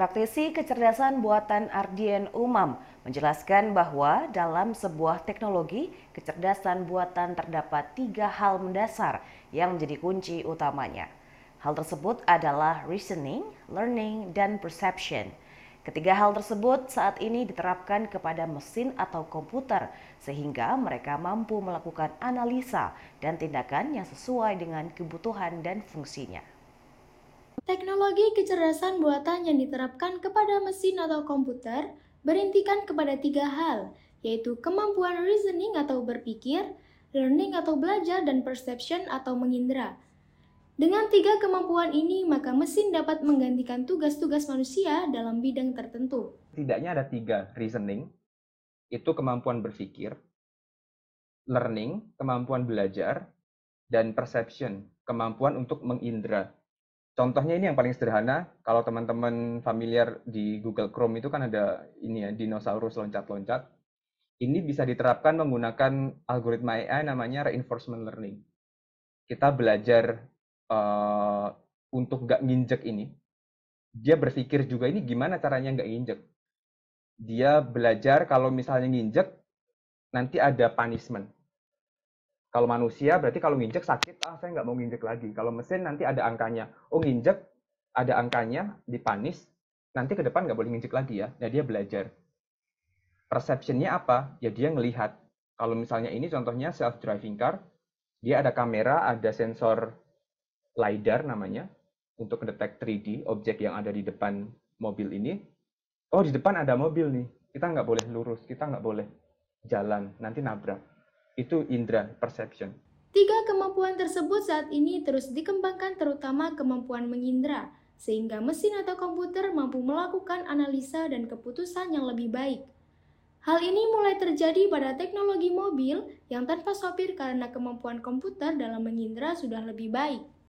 Praktisi kecerdasan buatan Ardien Umam menjelaskan bahwa dalam sebuah teknologi, kecerdasan buatan terdapat tiga hal mendasar yang menjadi kunci utamanya. Hal tersebut adalah reasoning, learning, dan perception. Ketiga hal tersebut saat ini diterapkan kepada mesin atau komputer, sehingga mereka mampu melakukan analisa dan tindakan yang sesuai dengan kebutuhan dan fungsinya. Teknologi kecerdasan buatan yang diterapkan kepada mesin atau komputer berintikan kepada tiga hal, yaitu kemampuan reasoning atau berpikir, learning atau belajar, dan perception atau mengindra. Dengan tiga kemampuan ini, maka mesin dapat menggantikan tugas-tugas manusia dalam bidang tertentu. Tidaknya ada tiga reasoning, itu kemampuan berpikir, learning, kemampuan belajar, dan perception, kemampuan untuk mengindra. Contohnya ini yang paling sederhana, kalau teman-teman familiar di Google Chrome itu kan ada ini ya, dinosaurus loncat-loncat. Ini bisa diterapkan menggunakan algoritma AI namanya reinforcement learning. Kita belajar uh, untuk nggak nginjek ini. Dia berpikir juga ini gimana caranya nggak nginjek. Dia belajar kalau misalnya nginjek, nanti ada punishment kalau manusia berarti kalau nginjek sakit, ah saya nggak mau nginjek lagi. Kalau mesin nanti ada angkanya, oh nginjek ada angkanya dipanis, nanti ke depan nggak boleh nginjek lagi ya. Nah dia belajar. Perceptionnya apa? Ya dia ngelihat. Kalau misalnya ini contohnya self driving car, dia ada kamera, ada sensor lidar namanya untuk mendetek 3D objek yang ada di depan mobil ini. Oh di depan ada mobil nih, kita nggak boleh lurus, kita nggak boleh jalan, nanti nabrak itu indera perception. Tiga kemampuan tersebut saat ini terus dikembangkan terutama kemampuan mengindra, sehingga mesin atau komputer mampu melakukan analisa dan keputusan yang lebih baik. Hal ini mulai terjadi pada teknologi mobil yang tanpa sopir karena kemampuan komputer dalam mengindra sudah lebih baik.